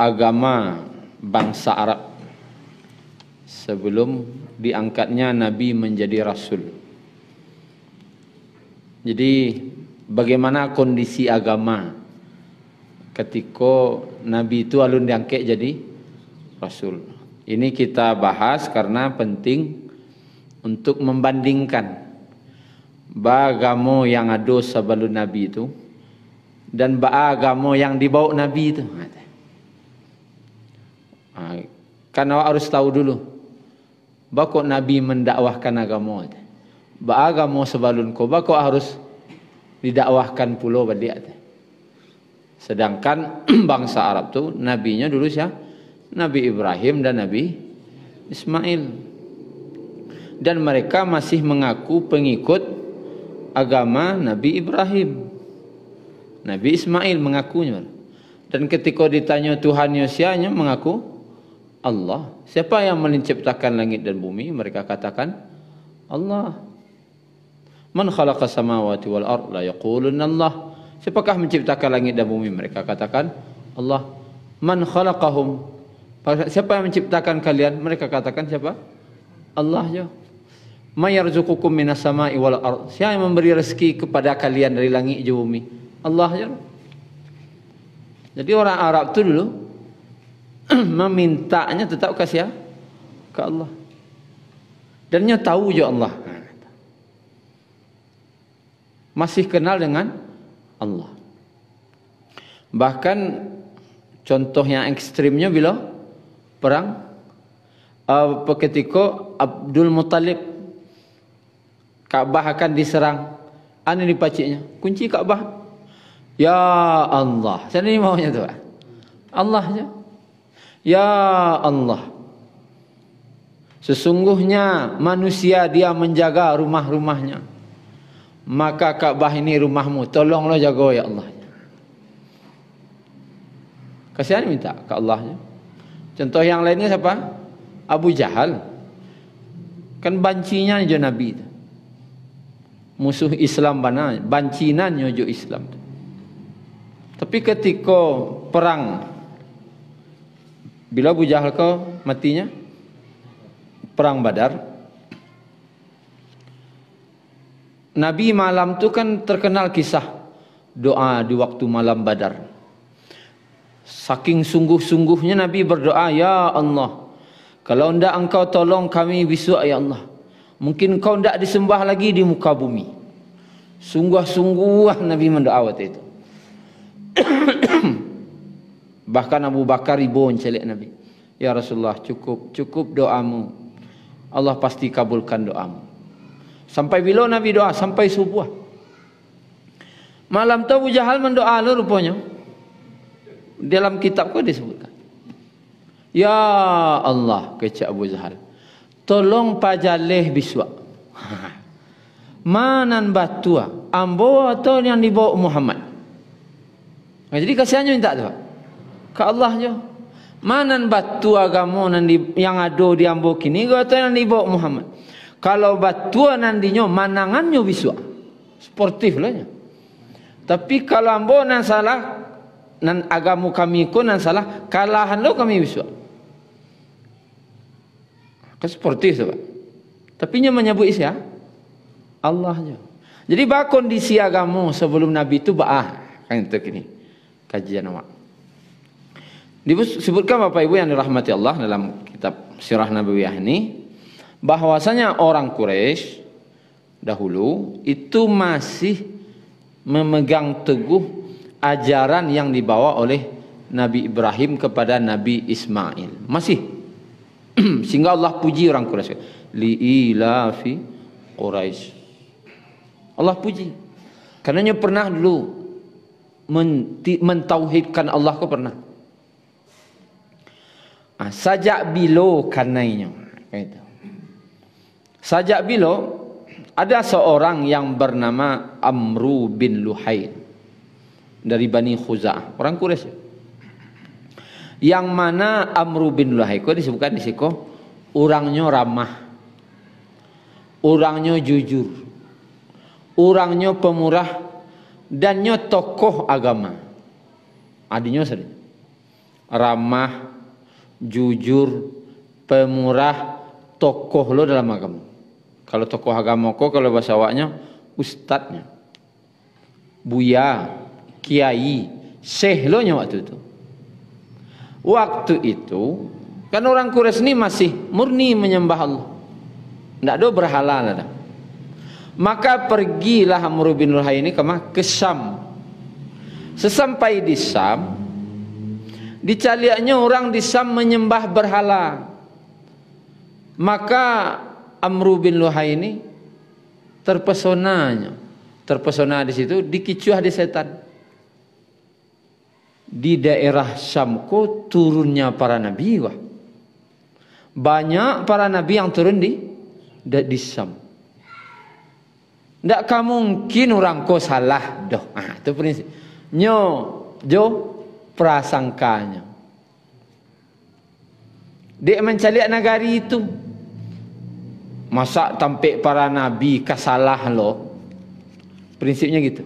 agama bangsa Arab sebelum diangkatnya Nabi menjadi Rasul. Jadi bagaimana kondisi agama ketika Nabi itu alun diangkat jadi Rasul. Ini kita bahas karena penting untuk membandingkan bagamo yang ada sebelum Nabi itu dan bagamo yang dibawa Nabi itu. Nah, Ha, kan awak harus tahu dulu. Bakok Nabi mendakwahkan agama. Ba agama sebalun ko bakok harus didakwahkan pulau badiak Sedangkan bangsa Arab tu nabinya dulu siapa? Nabi Ibrahim dan Nabi Ismail. Dan mereka masih mengaku pengikut agama Nabi Ibrahim. Nabi Ismail mengakunya. Dan ketika ditanya Tuhan Yosianya mengaku Allah. Siapa yang menciptakan langit dan bumi? Mereka katakan Allah. Man khalaqa samawati wal ard la yaqulun Allah. Siapakah menciptakan langit dan bumi? Mereka katakan Allah. Man khalaqahum? Siapa yang menciptakan kalian? Mereka katakan siapa? Allah ya. May yarzuqukum minas samai wal ard? Siapa yang memberi rezeki kepada kalian dari langit dan bumi? Allah ya. Jadi orang Arab tu dulu memintanya tetap kasih ya? ke Allah. Dan dia tahu ya Allah. Ha, Masih kenal dengan Allah. Bahkan contoh yang ekstrimnya bila perang uh, ketika Abdul Muttalib Kaabah akan diserang. Ani ni paciknya. Kunci Kaabah, Ya Allah. Saya ni maunya tu. Eh? Allah je. Ya Allah Sesungguhnya manusia dia menjaga rumah-rumahnya Maka Kaabah ini rumahmu Tolonglah jaga ya Allah Kasihan minta ke Allah Contoh yang lainnya siapa? Abu Jahal Kan bancinya ni Nabi itu. Musuh Islam mana? Bancinan nyojo Islam. Tapi ketika perang bila Abu Jahal kau matinya perang Badar. Nabi malam tu kan terkenal kisah doa di waktu malam Badar. Saking sungguh-sungguhnya Nabi berdoa, "Ya Allah, kalau tidak engkau tolong kami bisu ya Allah, mungkin kau tidak disembah lagi di muka bumi." Sungguh-sungguh Nabi mendoa waktu itu. Bahkan Abu Bakar ribun celik Nabi. Ya Rasulullah cukup, cukup doamu. Allah pasti kabulkan doamu. Sampai bila Nabi doa? Sampai subuh. Malam tu Abu Jahal mendoa lu rupanya. Dalam kitab kau disebutkan. Ya Allah kecik Abu Jahal. Tolong pajaleh biswa. Manan batua. Ah. Ambo atau yang dibawa Muhammad. Jadi kasihannya minta tu ah ke Allah je mana batu agama nan yang ada di ambo kini kata yang di bawa Muhammad kalau batu nan dinyo manangannyo bisua sportif lah nya tapi kalau ambo nan salah nan agamu kami ko nan salah kalahan lo kami bisua ke kan sportif tu tapi nya menyebut isya ah. Allah je jadi ba kondisi agama sebelum nabi itu ba ah kan tu kini kajian awak disebutkan Bapak Ibu yang dirahmati Allah dalam kitab Sirah Nabawiyah ini bahwasanya orang Quraisy dahulu itu masih memegang teguh ajaran yang dibawa oleh Nabi Ibrahim kepada Nabi Ismail. Masih sehingga Allah puji orang Quraisy. Li ilafi Quraisy. Allah puji. Karenanya pernah dulu mentauhidkan Allah kok pernah. Ah, sajak bilo kanainya itu sajak bilo ada seorang yang bernama Amru bin Luhay dari Bani Khuza'ah orang Quraisy yang mana Amru bin Luhay, kok disebutkan di siko, orangnya ramah orangnya jujur orangnya pemurah dan nyo tokoh agama adinya sering ramah jujur, pemurah, tokoh lo dalam agama. Kalau tokoh agama kok, kalau bahasa awaknya, ustadnya. Buya, kiai, seh lo nya waktu itu. Waktu itu, kan orang kures ni masih murni menyembah Allah. Tidak ada berhala. Ada. Lah Maka pergilah Amr bin Ruhai ini ke Sam. Sesampai di Sam, dicaliaknya orang di Syam menyembah berhala. Maka Amru bin Luhai ini terpesonanya. Terpesona di situ dikicuah di setan. Di daerah Syamku turunnya para nabi wah. Banyak para nabi yang turun di di Syam. Tidak mungkin orang kau salah doh. Ah, itu prinsip. Nyo, Jo, prasangkanya. Dia mencalik negari itu. Masa tampik para nabi kasalah lo. Prinsipnya gitu.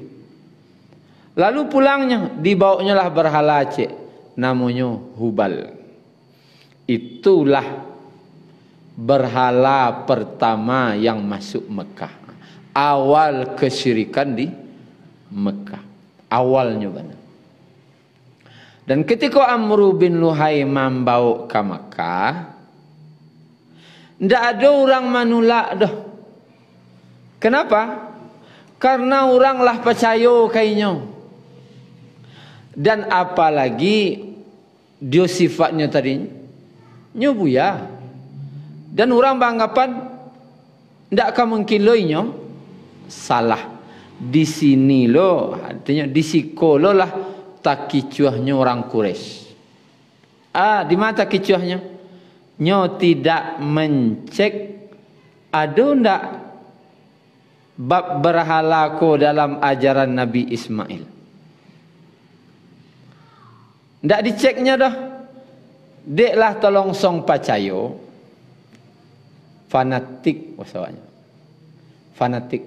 Lalu pulangnya dibawanya lah berhala cek. Namanya Hubal. Itulah berhala pertama yang masuk Mekah. Awal kesyirikan di Mekah. Awalnya benar. Dan ketika Amru bin Luhai membawa ke Mekah, tidak ada orang menolak dah. Kenapa? Karena oranglah percaya kainyo. Dan apalagi dia sifatnya tadi nyubu ya. Dan orang beranggapan tidak akan mengkiloinya salah di sini lo artinya di siko lo lah mata kicuahnya orang Quraisy. Ah, di mata kicuahnya nyo tidak mencek ada ndak bab berhalako dalam ajaran Nabi Ismail. Ndak diceknya dah. Deklah tolong song pacayo fanatik wasawanya. Fanatik.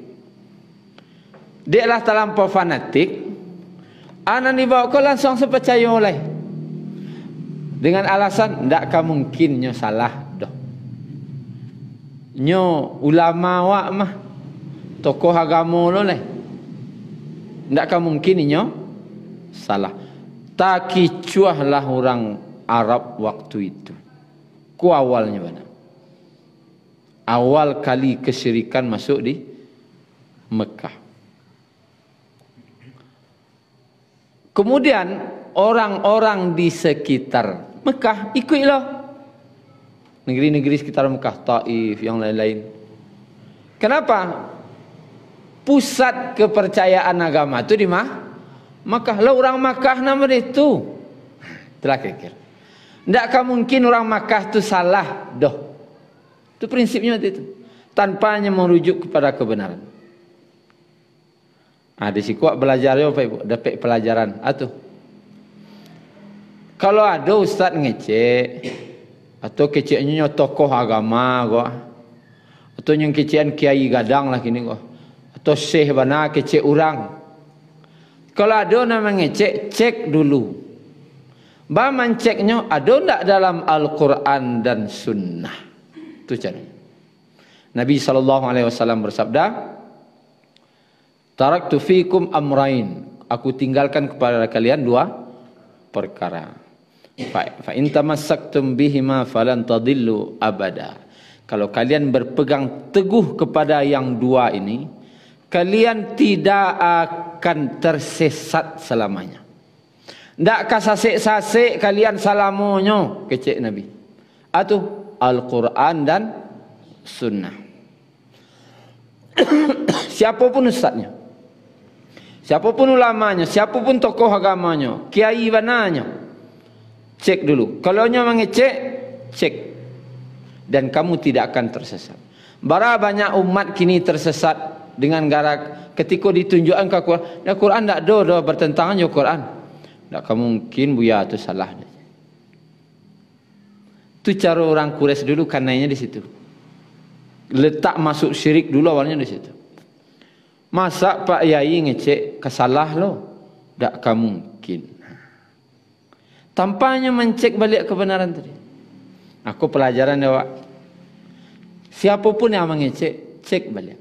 Deklah terlampau fanatik. Anak ni bawa kau langsung sepercaya mulai Dengan alasan tak akan mungkin nyo salah doh Nyo ulama wak mah. Tokoh agama lo leh. Tak akan mungkin nyo salah. Tak kicuah lah orang Arab waktu itu. Ku awalnya mana? Awal kali kesyirikan masuk di Mekah. Kemudian orang-orang di sekitar Mekah ikutlah negeri-negeri sekitar Mekah, Taif, yang lain-lain. Kenapa? Pusat kepercayaan agama itu di mah Mekah. Lah orang Mekah nama itu. Telah kira-kira. Tidak mungkin orang Mekah itu salah. Doh. Itu prinsipnya itu. Tanpanya merujuk kepada kebenaran. Ah ha, di sikuak belajar yo Bapak dapat pelajaran. Atuh. Ha, Kalau ada ustaz ngecek atau keceknya tokoh agama gua. Atau yang kecian kiai gadang lah kini gua. Atau syekh bana kecek orang. Kalau ada nama ngecek, cek dulu. Ba manceknya ada ndak dalam Al-Qur'an dan sunnah. Tu cara. Nabi sallallahu alaihi wasallam bersabda, taraktu fikum amrain aku tinggalkan kepada kalian dua perkara fa in tamassaktum bihima falan tadillu abada kalau kalian berpegang teguh kepada yang dua ini kalian tidak akan tersesat selamanya ndak kasasik-sasik kalian salamonyo kecik nabi atau Al-Quran dan Sunnah Siapapun ustaznya Siapapun ulamanya, siapapun tokoh agamanya, kiai bananya. Cek dulu. Kalau nya mengecek, cek. Dan kamu tidak akan tersesat. Bara banyak umat kini tersesat dengan gara ketika ditunjukkan ke Quran, dan Quran tak ada do bertentangan dengan Quran. Tak kamu mungkin buya itu salah. Itu cara orang kures dulu kanainya di situ. Letak masuk syirik dulu awalnya di situ. Masa Pak Yai ngecek kesalah lo? Tak kamu mungkin. Tanpanya mencek balik kebenaran tadi. Aku pelajaran ya, Pak. Siapapun yang mengecek, cek balik.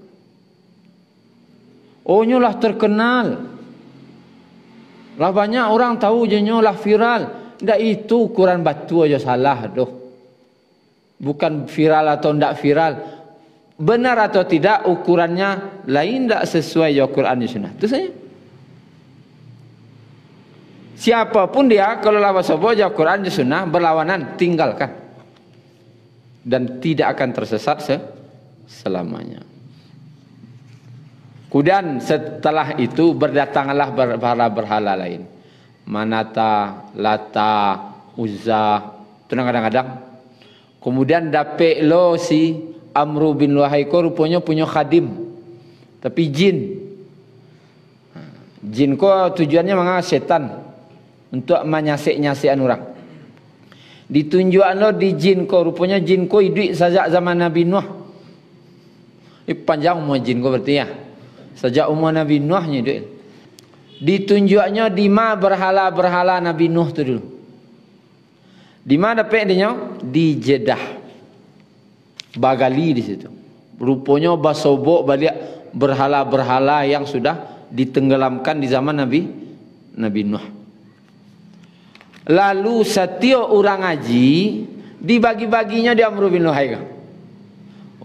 Oh, nyolah terkenal. Lah banyak orang tahu je nyolah viral. Tak itu ukuran batu aja salah. Doh. Bukan viral atau tidak viral benar atau tidak ukurannya lain tak sesuai ya Quran dan Sunnah. Itu saja. Siapapun dia kalau lawan sobo ya Quran dan Sunnah berlawanan tinggalkan dan tidak akan tersesat selamanya. Kudan setelah itu berdatanglah para berhala lain. Manata, Lata, Uzza, tenang kadang-kadang. Kemudian dapek lo si Amru bin Luhaiko rupanya punya khadim. Tapi jin. Jin ko tujuannya mana setan. Untuk menyasik-nyasikan orang. Ditunjukkan lo di jin ko. Rupanya jin ko hidup sejak zaman Nabi Nuh. Ini panjang umur jin ko berarti ya. Sejak umur Nabi Nuh hidup. duit. Ditunjuknya di ma berhala-berhala Nabi Nuh tu dulu. Di mana dapat dia? Di Jeddah bagali di situ. Rupanya basobok balik berhala-berhala yang sudah ditenggelamkan di zaman Nabi Nabi Nuh. Lalu setiap orang haji dibagi-baginya dia Amr bin Luhai.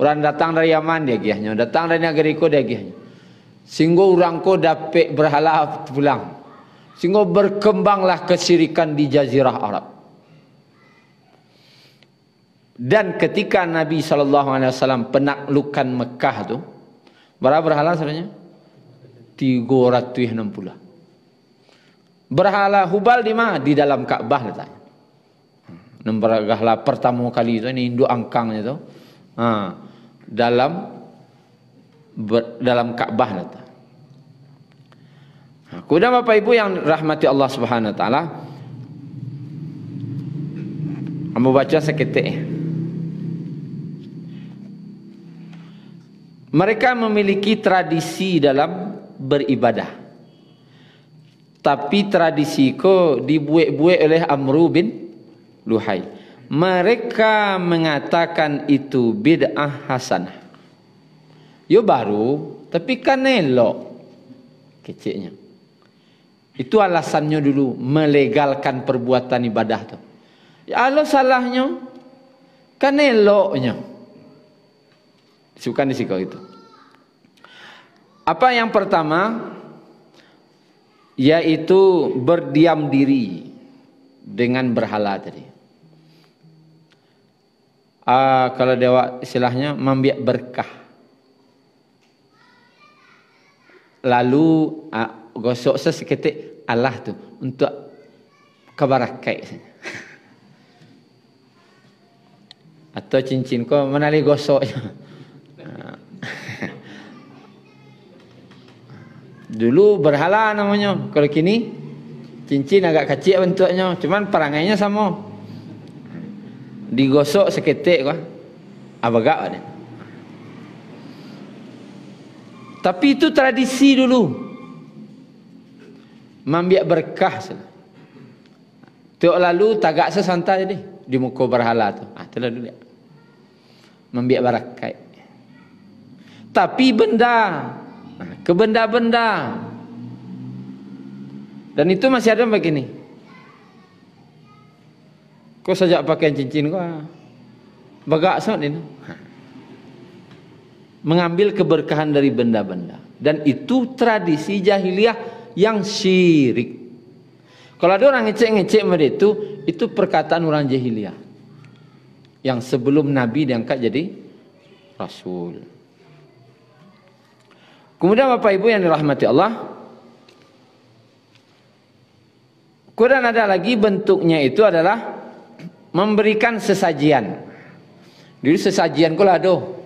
Orang datang dari Yaman dia giahnya, datang dari negeri dia giahnya. Singgo orang ko dapat berhala pulang. Singgo berkembanglah kesirikan di jazirah Arab. Dan ketika Nabi SAW penaklukan Mekah tu Berapa berhala sebenarnya? 360 Berhala Hubal di mana? Di dalam Ka'bah letaknya lah, hmm. Nembragahlah pertama kali itu ini induk angkang itu ha, dalam ber, dalam Ka'bah nanti. Lah, ha, kemudian bapak ibu yang rahmati Allah Subhanahu Wa kamu baca seketik. Mereka memiliki tradisi dalam beribadah. Tapi tradisi ko dibuek-buek oleh Amru bin Luhai. Mereka mengatakan itu bid'ah hasanah. Yo baru, tapi kan elok. Kecilnya. Itu alasannya dulu melegalkan perbuatan ibadah tu. Ya Allah salahnya kan eloknya. Suka nih itu. Apa yang pertama yaitu berdiam diri dengan berhala tadi. Uh, kalau dewa istilahnya membiak berkah. Lalu uh, gosok seseketik Allah tu untuk kebarakai. Atau cincin kau menali gosoknya. Dulu berhala namanya. Kalau kini cincin agak kecil bentuknya. cuma perangainya sama. Digosok seketik. Apa ah, gak? Tapi itu tradisi dulu. Mambiak berkah. Tuk lalu tagak sesantai ni. Di muka berhala tu. Ah, telah dulu. Mambiak berkah. tapi benda ke benda-benda dan itu masih ada begini kau saja pakai cincin kau ah, bagak ini mengambil keberkahan dari benda-benda dan itu tradisi jahiliyah yang syirik kalau ada orang ngecek-ngecek mereka itu itu perkataan orang jahiliyah yang sebelum nabi diangkat jadi rasul Kemudian Bapak Ibu yang dirahmati Allah. Quran ada lagi bentuknya itu adalah memberikan sesajian. Jadi sesajian kau lah aduh.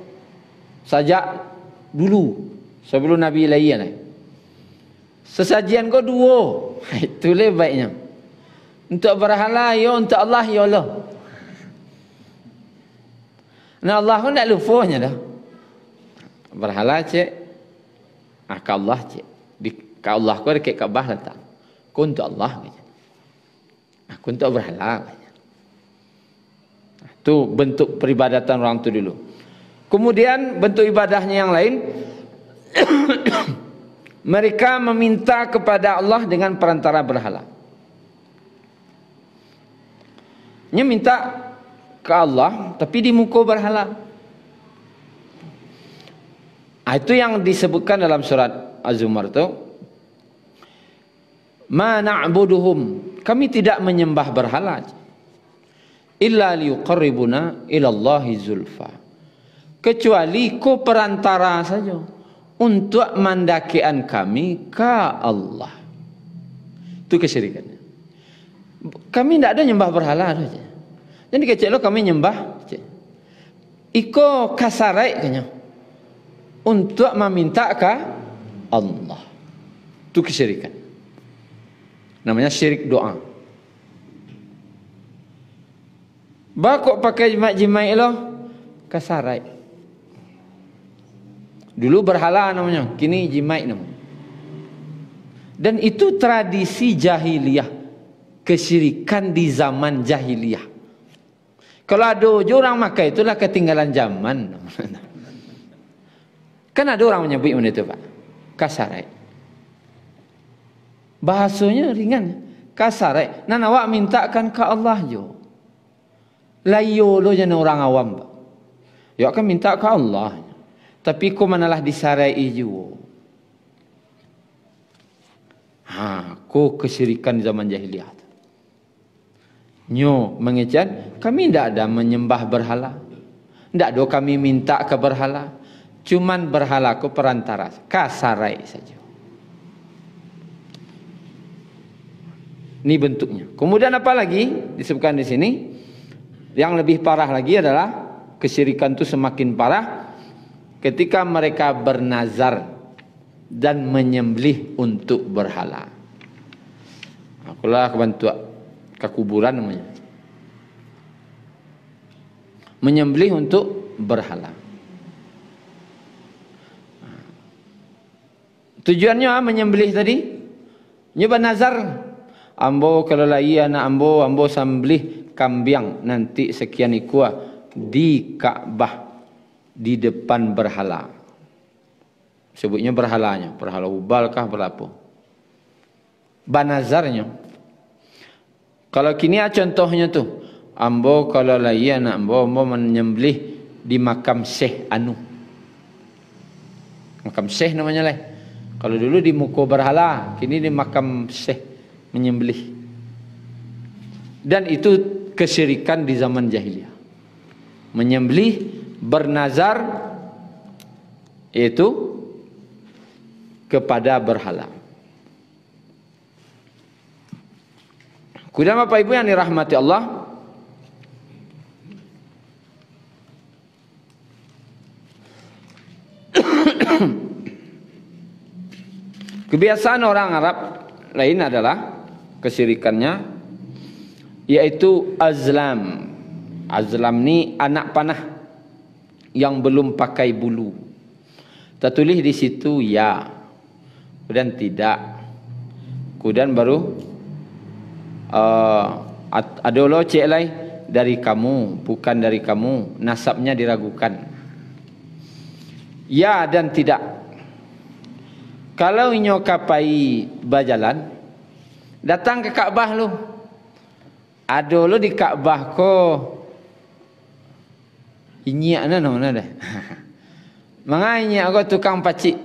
Sajak dulu sebelum Nabi lahir ni. Lah. Sesajian kau dua. Itu lebih baiknya. Untuk berhala ya untuk Allah ya Allah. Nah Allah pun tak lupanya dah. Berhala cik. Ah ke Allah di ka Allah ko dekat Kaabah letak. Ku untuk Allah katanya. Ah ku untuk berhala ah, lah. Tu bentuk peribadatan orang tu dulu. Kemudian bentuk ibadahnya yang lain mereka meminta kepada Allah dengan perantara berhala. Ini minta ke Allah tapi di muka berhala. Ah, itu yang disebutkan dalam surat Az-Zumar itu. Ma na'buduhum. Kami tidak menyembah berhala. Illa liuqarribuna ilallahi zulfa. Kecuali ku perantara saja. Untuk mandakian kami ke Allah. Itu kesyirikannya. Kami tidak ada menyembah berhala. Jadi kecil lo kami nyembah. Iko kasarai kenyang untuk memintakan Allah. Itu kesyirikan. Namanya syirik doa. Bakok pakai jimat-jimat lo kasarai. Dulu berhala namanya, kini jimat namanya. Dan itu tradisi jahiliyah. Kesyirikan di zaman jahiliyah. Kalau ada orang maka itulah ketinggalan zaman. Namanya. Kan ada orang menyebut benda itu Pak. Kasarai. Bahasanya ringan. Kasarai. Nan awak mintakan ke Allah yo. Layo lo jana orang awam Pak. Yo akan minta ke Allah. Tapi ko manalah disarai juo. Ha, ko kesirikan zaman jahiliyah. Nyo mengecat, kami tidak ada menyembah berhala. Tidak ada kami minta ke berhala. Cuman berhalaku perantara, kasarai saja. Ini bentuknya. Kemudian apa lagi disebutkan di sini? Yang lebih parah lagi adalah kesyirikan itu semakin parah ketika mereka bernazar dan menyembelih untuk berhala. Akulah kebantu kekuburan namanya. Menyembelih untuk berhala. Tujuannya ah, menyembelih tadi. Nyoba nazar. Ambo kalau lagi anak ambo, ambo sembelih kambing nanti sekian ikhwa ah, di Ka'bah di depan berhala. Sebutnya berhalanya, berhala ubal kah berapa? Banazarnya. Kalau kini ah, contohnya tu, ambo kalau lagi anak ambo, ambo menyembelih di makam Syekh Anu. Makam Syekh namanya leh. Like. Kalau dulu di Muko Berhala, kini di makam Syekh menyembelih. Dan itu kesyirikan di zaman jahiliyah. Menyembelih, bernazar yaitu kepada berhala. Kuda Bapak Ibu yang dirahmati Allah, Kebiasaan orang Arab lain adalah kesyirikannya yaitu azlam. Azlam ni anak panah yang belum pakai bulu. Tertulis di situ ya. Kemudian tidak. Kemudian baru uh, ada Allah cek lain dari kamu, bukan dari kamu. Nasabnya diragukan. Ya dan tidak kalau inyo kapai berjalan datang ke Kaabah lu Ado lu di Kaabah ko inyak na no na deh mangai inyak ko tukang pacik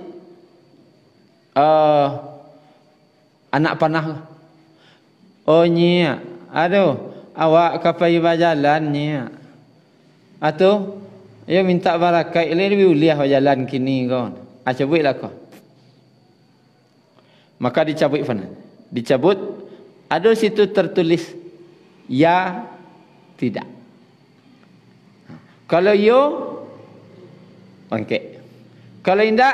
uh, anak panah oh inyak ado, awak kapai berjalan inyak atau Ya minta barakah ini lebih uliah berjalan kini kau. Ah, lah kau maka dicabut fana dicabut ada situ tertulis ya tidak ha. kalau yo rengkek kalau tidak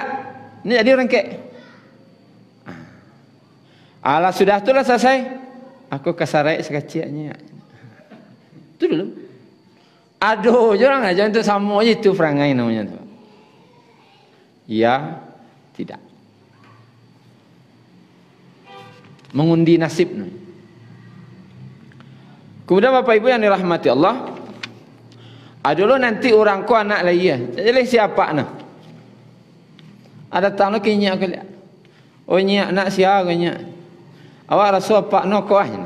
ni jadi rengkek ha. Alah sudah tu lah selesai aku kasarai sekaciannya Tu dulu aduh lah. jangan aja untuk sama itu perangai namanya tu ya tidak mengundi nasib. Kemudian bapak ibu yang dirahmati Allah, ada lo nanti orang ku anak lagi ya. Jadi siapa oh, nak? Ada tahu kini aku lihat. Oh nyak nak siapa kini? Awak rasul pak no kuah ni.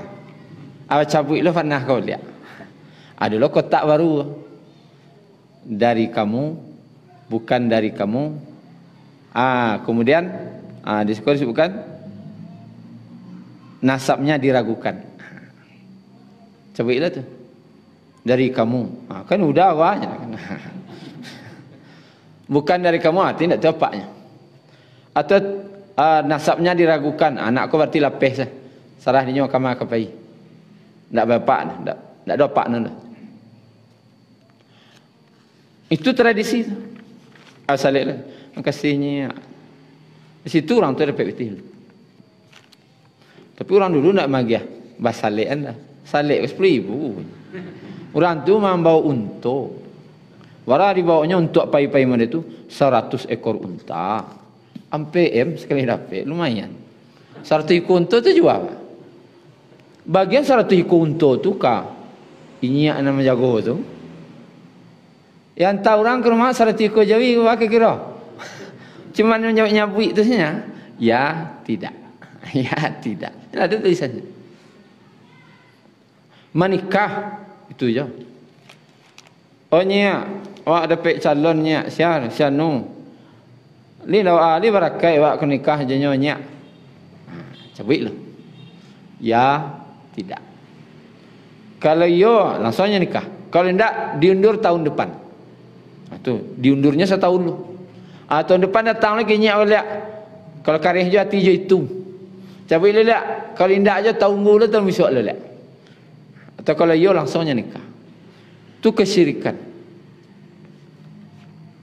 Awak cabut lo pernah kau lihat. Ada lo kotak baru dari kamu bukan dari kamu. Ah kemudian ah bukan? nasabnya diragukan. Cebiklah tu. Dari kamu. Ha, kan sudah awaknya. Bukan dari kamu, hati tidak tepatnya. Atau uh, nasabnya diragukan. Ha, Anakku berarti lapis. Eh. Sarah nyawa kama kapai. Tidak bapak. Tidak tidak dapat Itu tradisi. Asalilah. Terima Di situ orang tu dapat betul. Tapi orang dulu nak magia ah, bas salik kan lah. Salik bas peribu. Orang tu membawa unta. Warah dibawanya untuk pai-pai mana tu? 100 ekor unta. Ampe M sekali dapat. Lumayan. 100 ekor unta tu jual. Bagian 100 ekor unta tu kah? Ini yang nama jago tu. Yang tahu orang ke rumah 100 ekor jawi ke kira? Cuma nyabuk-nyabuk tu sebenarnya. Ya, tidak. ya tidak nah, itu tulisannya menikah itu ya oh nya wa ada pe calon nya siar sianu li law ali barakai wa ke nikah jenyo nya ha, cebik lah ya tidak kalau yo langsungnya nikah kalau tidak diundur tahun depan itu ha, diundurnya setahun lo ah, ha, tahun depan datang lagi nyak. oleh kalau karih jati ati itu tapi lelak kalau indah aja tahu ngulah tahu bisa lelak. Atau kalau yo langsungnya nikah. Tu kesyirikan.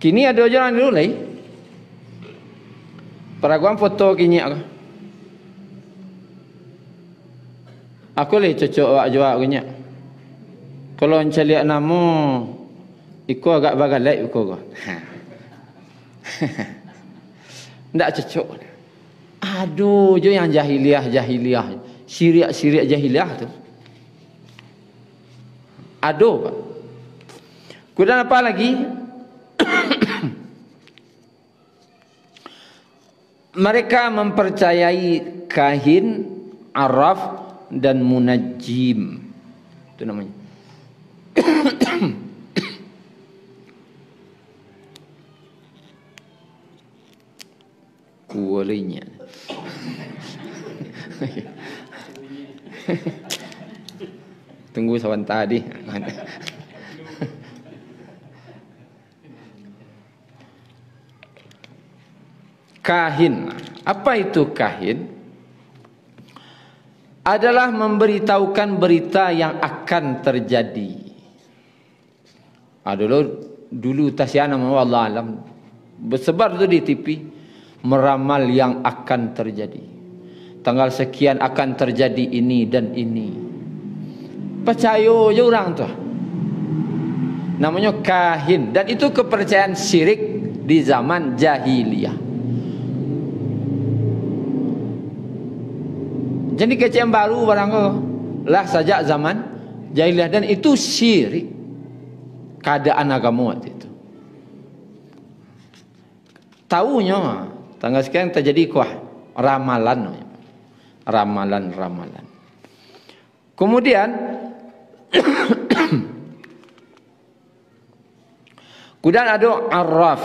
Kini ada orang dulu lagi. Peraguan foto kini aku. Aku leh cocok awak jual kini. Kalau encik lihat nama, iku agak bagai like Tidak kau. Ha. cocok. Aduh je yang jahiliah jahiliah. Syirik-syirik jahiliah tu. Aduh. Pak. apa lagi? Mereka mempercayai kahin, araf dan munajim. Itu namanya. Kualinya. Tunggu sawan tadi. kahin. Apa itu kahin? Adalah memberitahukan berita yang akan terjadi. Ah, dulu dulu Tasyana Allah alam bersebar tu di TV meramal yang akan terjadi. Tanggal sekian akan terjadi ini dan ini. Percaya je orang tu. Namanya kahin dan itu kepercayaan syirik di zaman jahiliyah. Jadi kecil baru barang tu. Lah saja zaman jahiliyah dan itu syirik. Keadaan agama waktu itu. Tahu mah Tanggal sekian terjadi kuah ramalan. Ramalan, ramalan. Kemudian Kemudian ada araf.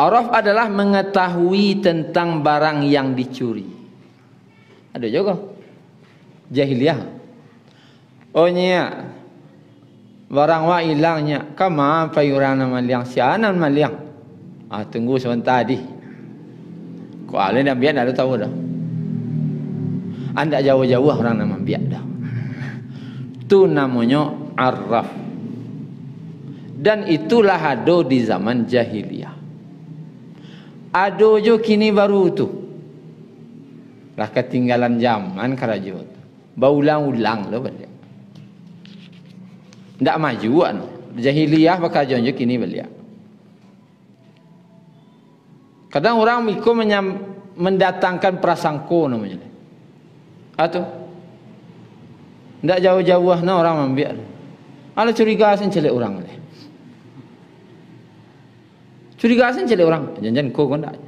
Araf adalah mengetahui tentang barang yang dicuri. Ada juga jahiliyah. Oh iya, barang wa hilangnya kama payuran nama liang sianan maliang ah tunggu sebentar tadi ko ale dah biar dah tahu dah anda jauh-jauh ah orang nama biar dah tu namanya arraf dan itulah ado di zaman jahiliyah ado jo kini baru tu lah ketinggalan zaman karajo baulang-ulang lo lah benar tak maju kan. Jahiliyah bekerja juga kini belia. Kadang orang ikut menyam, mendatangkan prasangko namanya. Atau ha, tak jauh-jauh nah orang membiar. Ada curiga sen celik orang leh. Curiga sen celik orang. janjian jangan kau kau tak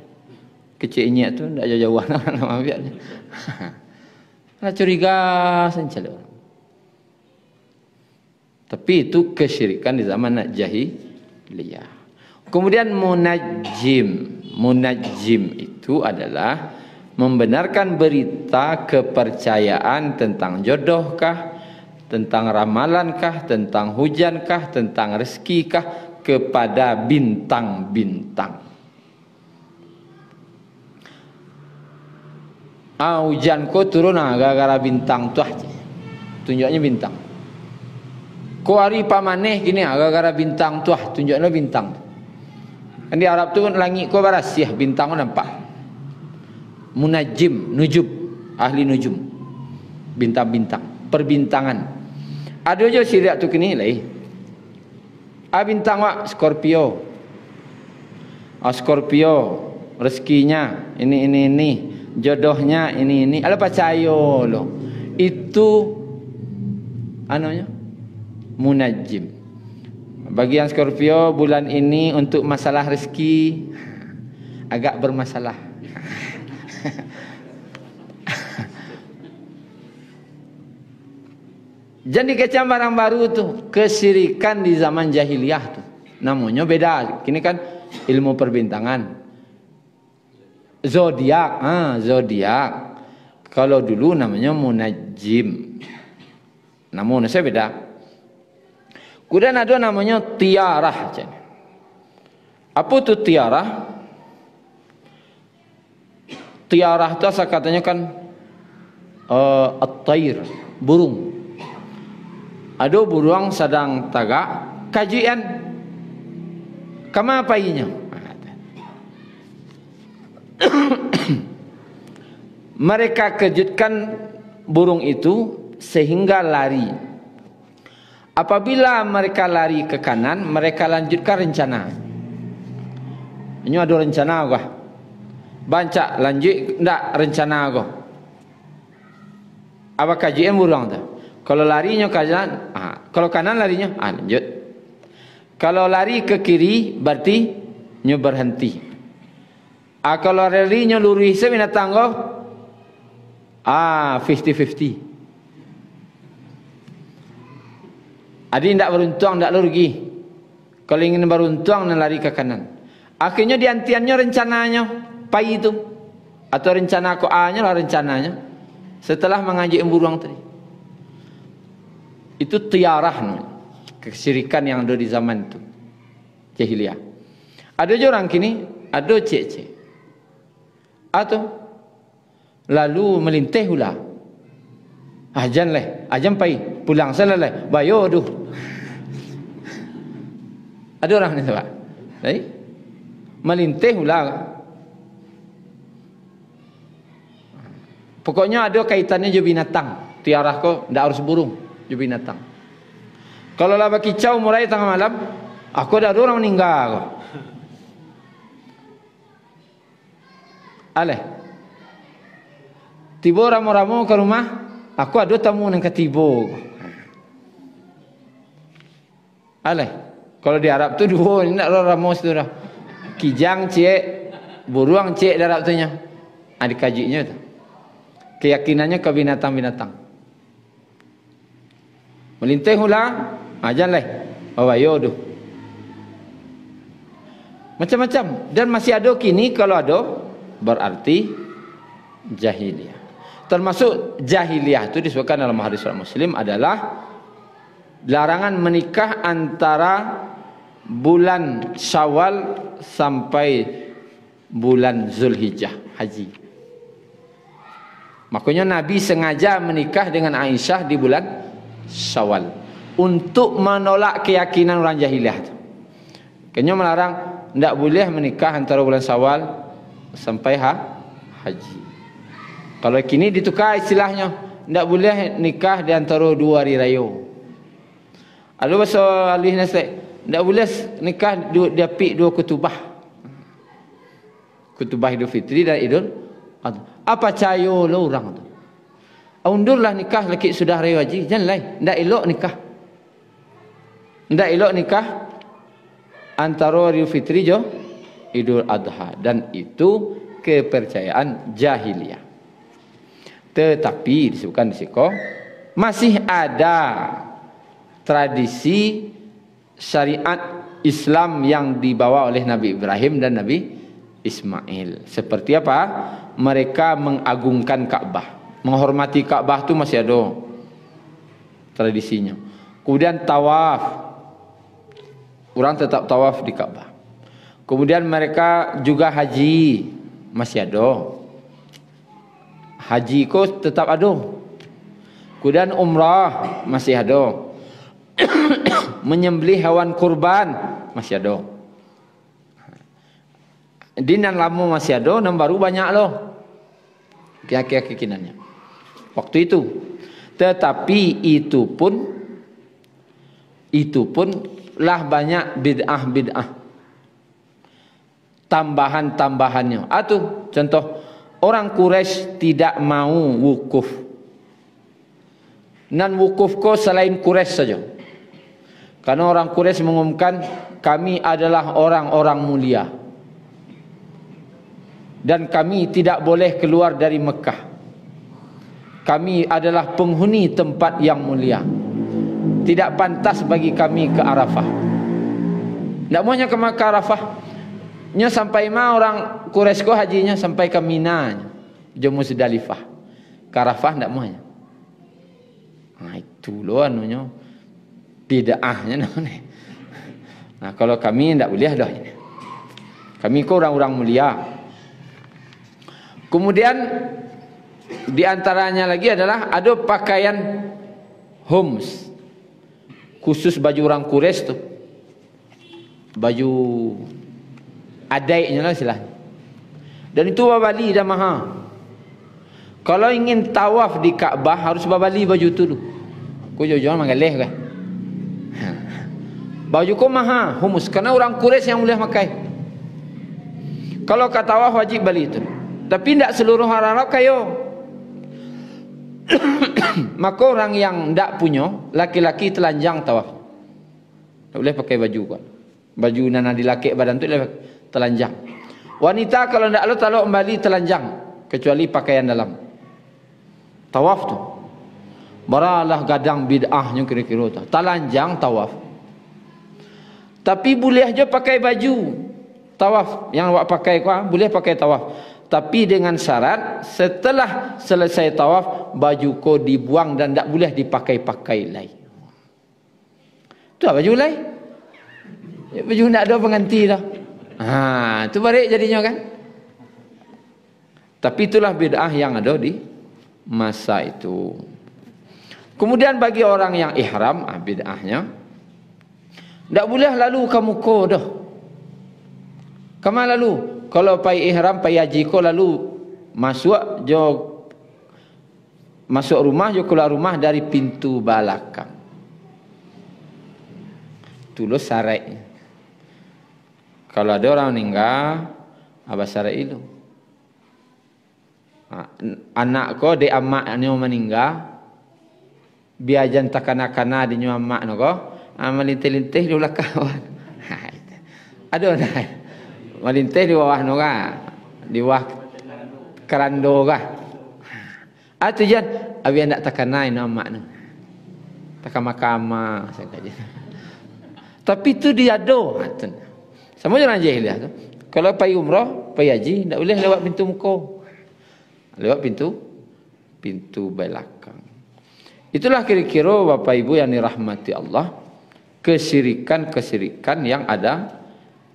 kecilnya tu tak jauh-jauh na orang membiar. Ha. curiga sen celik orang. Tapi itu kesyirikan di zaman jahiliyah. Kemudian munajim. Munajim itu adalah membenarkan berita kepercayaan tentang jodohkah, tentang ramalankah, tentang hujankah, tentang rezekikah kepada bintang-bintang. Ah hujanku turun ah, gara-gara bintang tuh tunjuknya bintang. Kuari pamaneh gini ah, gara-gara bintang tuah tunjuklah bintang. Kan di Arab tu langit kau baras sih bintang ko nampak. Munajim, nujub, ahli nujum. Bintang-bintang, perbintangan. Ada je syariat tu kini lai. A ah, bintang wak Scorpio. A ah, Scorpio rezekinya ini ini ini jodohnya ini ini ala percaya lo itu anunya munajjim bagian Scorpio bulan ini untuk masalah rezeki agak bermasalah Jadi kecam barang baru tuh kesirikan di zaman jahiliyah tuh. Namanya beda. Kini kan ilmu perbintangan. Zodiak, ah zodiak. Kalau dulu namanya munajim. Namun saya beda. Kemudian ada namanya tiarah. Apa itu tiarah? Tiarah itu asal katanya kan uh, eh, at burung. Ada burung sedang tagak kajian. Kama painya? Mereka kejutkan burung itu sehingga lari Apabila mereka lari ke kanan, mereka lanjutkan rencana. Ini ada rencana gua. Baca lanjut ndak rencana gua. Apa kaji em burung tu? Kalau larinya ke kanan, ah. kalau kanan larinya, ah, lanjut. Kalau lari ke kiri berarti nyu berhenti. Ah, kalau larinya lurus sebenarnya tanggo ah fifty fifty. Adi tidak beruntung, tidak rugi. Kalau ingin beruntung, nak lari ke kanan. Akhirnya diantiannya rencananya. Pai itu. Atau rencana aku A-nya lah rencananya. Setelah mengaji ibu tadi. Itu tiarah. Kesirikan yang ada di zaman itu. Jahiliyah. Ada juga orang kini. Ada cik-cik. Atau. Lalu melintih Ajan leh. Ajan pai pulang salah lain bayo aduh ada orang ni sebab baik melintih pula pokoknya ada kaitannya je binatang tiarah ko, tak harus burung je binatang kalau lah bagi caw mulai tengah malam aku dah ada orang meninggal aku Aleh. Tiba ramo-ramo ke rumah, aku ada tamu nang ketibo. Alah. Kalau di Arab tu dua ni nak lah ramos tu dah. Kijang cek, buruang cek, di Arab tu nya. Ada ah, kajiknya tu. Keyakinannya ke binatang-binatang. Melintih hula, ajan ah, lah. Oh, Bawa yo tu. Macam-macam. Dan masih ada kini kalau ada, berarti jahiliyah. Termasuk jahiliyah itu disebutkan dalam hadis Muslim adalah larangan menikah antara bulan Syawal sampai bulan Zulhijjah haji. Makanya Nabi sengaja menikah dengan Aisyah di bulan Syawal untuk menolak keyakinan orang jahiliyah. Kayaknya melarang tidak boleh menikah antara bulan Syawal sampai ha? haji. Kalau kini ditukar istilahnya tidak boleh nikah di antara dua hari raya. Ada bahasa ahli nasihat. Tak boleh nikah dua, dia pik dua kutubah. Kutubah Idul Fitri dan Idul Apa cahaya lah orang tu? Ah, undurlah nikah lelaki sudah raya haji. Jangan lain. Tak elok nikah. Tak elok nikah. Antara Idul Fitri je. Idul Adha. Dan itu kepercayaan jahiliah. Tetapi disebutkan di sini. Masih ada tradisi syariat Islam yang dibawa oleh Nabi Ibrahim dan Nabi Ismail. Seperti apa? Mereka mengagungkan Ka'bah. Menghormati Ka'bah itu masih ada tradisinya. Kemudian tawaf. Orang tetap tawaf di Ka'bah. Kemudian mereka juga haji. Masih ada. Haji kok tetap ada. Kemudian umrah masih ada. menyembelih hewan kurban masih ada. Dinan lama masih ada, nam baru banyak loh. Kaya-kaya kekinannya. Waktu itu. Tetapi itu pun itu pun lah banyak bid'ah bid'ah tambahan tambahannya atuh contoh orang Quraisy tidak mau wukuf nan wukuf ko selain Quraisy saja Karena orang Quraisy mengumumkan kami adalah orang-orang mulia. Dan kami tidak boleh keluar dari Mekah. Kami adalah penghuni tempat yang mulia. Tidak pantas bagi kami ke Arafah. Tak mahu maunya ke Mekah Arafah. Nya sampai mah orang Quraisy ko hajinya sampai ke Mina, Jemu Sedalifah. Karafah Arafah tidak maunya. Nah, itu loh anunya bid'ahnya namanya. Nah, kalau kami tidak boleh dah ini. Kami ko orang-orang mulia. Kemudian di antaranya lagi adalah ada pakaian homes khusus baju orang kures tu baju adiknya lah silah dan itu babali dah maha kalau ingin tawaf di Kaabah harus babali baju tu dulu kau jauh-jauh memang leh kan baju kau maha humus kerana orang kuris yang boleh makai kalau kata awak wajib beli itu tapi tidak seluruh orang Arab kayo maka orang yang tidak punya laki-laki telanjang tawaf tak boleh pakai baju kan baju nana dilakik badan tu dia telanjang wanita kalau tidak lo talok kembali telanjang kecuali pakaian dalam tawaf tu baralah gadang bid'ahnya kira-kira tu telanjang tawaf tapi boleh je pakai baju tawaf yang awak pakai kau boleh pakai tawaf. Tapi dengan syarat setelah selesai tawaf baju kau dibuang dan tak boleh dipakai-pakai lagi. Tu baju lain. Ya, baju nak ada pengganti lah. Ha, itu balik jadinya kan? Tapi itulah bid'ah yang ada di masa itu. Kemudian bagi orang yang ihram, ah, bid'ahnya, tak boleh lalu kamu ko dah. Kamu lalu. Kalau pai ihram, pai haji ko lalu masuk jo masuk rumah jo keluar rumah dari pintu belakang. Tulus syarat. Kalau ada orang meninggal, apa syarat itu? Ha, anak ko dia amak ni meninggal. Biar jantakan anak-anak di nyawa mak ko. Malintih-lintih di belakang kawan. Ada tak? Malintih di bawah ni Di bawah kerando kan? Itu ah, je. Abi nak takkan naik nama mak ni. Takkan mahkamah. Tapi tu dia Semua ah, Sama je hilah. tu. Kalau pergi umrah, pergi haji, tak boleh lewat pintu muka. Lewat pintu, pintu belakang. Itulah kira-kira Bapak Ibu yang dirahmati Allah kesirikan-kesirikan yang ada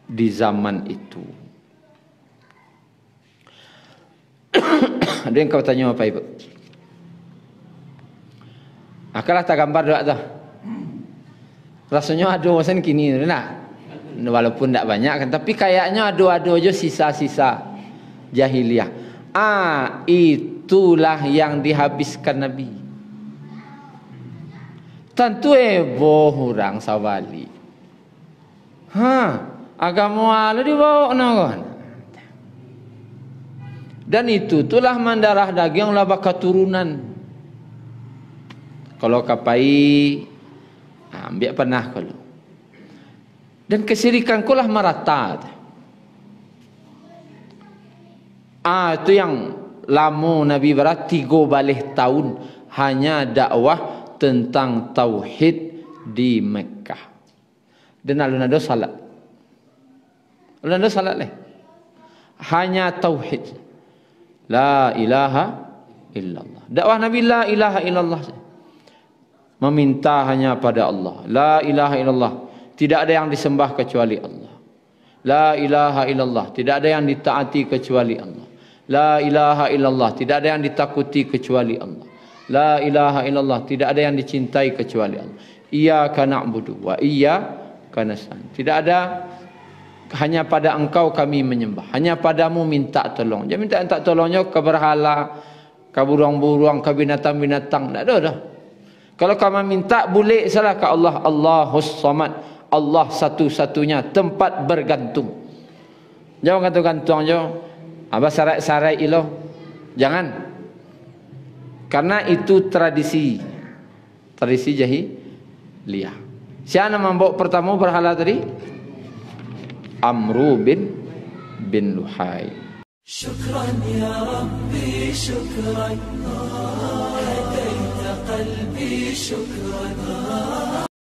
di zaman itu. ada yang kau tanya apa ibu? Akalah tak gambar doa tu. Rasanya ada masa kini nak. Walaupun tak banyak kan. Tapi kayaknya ada-ada je sisa-sisa jahiliah. Ah, itulah yang dihabiskan Nabi. Tentu eh e bo sawali. Ha, agama alu di bawa no kan. Dan itu itulah mandarah daging laba keturunan. Kalau kapai ha, ambil pernah kalau. Dan kesirikan kau lah merata. Ah, itu ha, yang lamu Nabi berat tiga balik tahun hanya dakwah tentang tauhid di Mekah. Dan lalu nado salat. Lalu nado salat leh. Hanya tauhid. La ilaha illallah. Dakwah Nabi la ilaha illallah. Meminta hanya pada Allah. La ilaha illallah. Tidak ada yang disembah kecuali Allah. La ilaha illallah. Tidak ada yang ditaati kecuali Allah. La ilaha illallah. Tidak ada yang ditakuti kecuali Allah. La ilaha illallah. Tidak ada yang dicintai kecuali Allah. Iyaka na'budu wa iyaka nasta'in. Tidak ada hanya pada engkau kami menyembah. Hanya padamu minta tolong. Jangan minta yang tolongnya ke berhala, ke burung-burung, ke binatang-binatang. Tak ada dah. Kalau kamu minta boleh salah ke Allah. Allahus samad. Allah satu-satunya tempat bergantung. Jangan gantung-gantung je. Apa syarat-syarat ilo? Jangan. Karena itu tradisi. Tradisi jahiliyah. Siapa membawa pertama berhala tadi? Amru bin bin Luhai.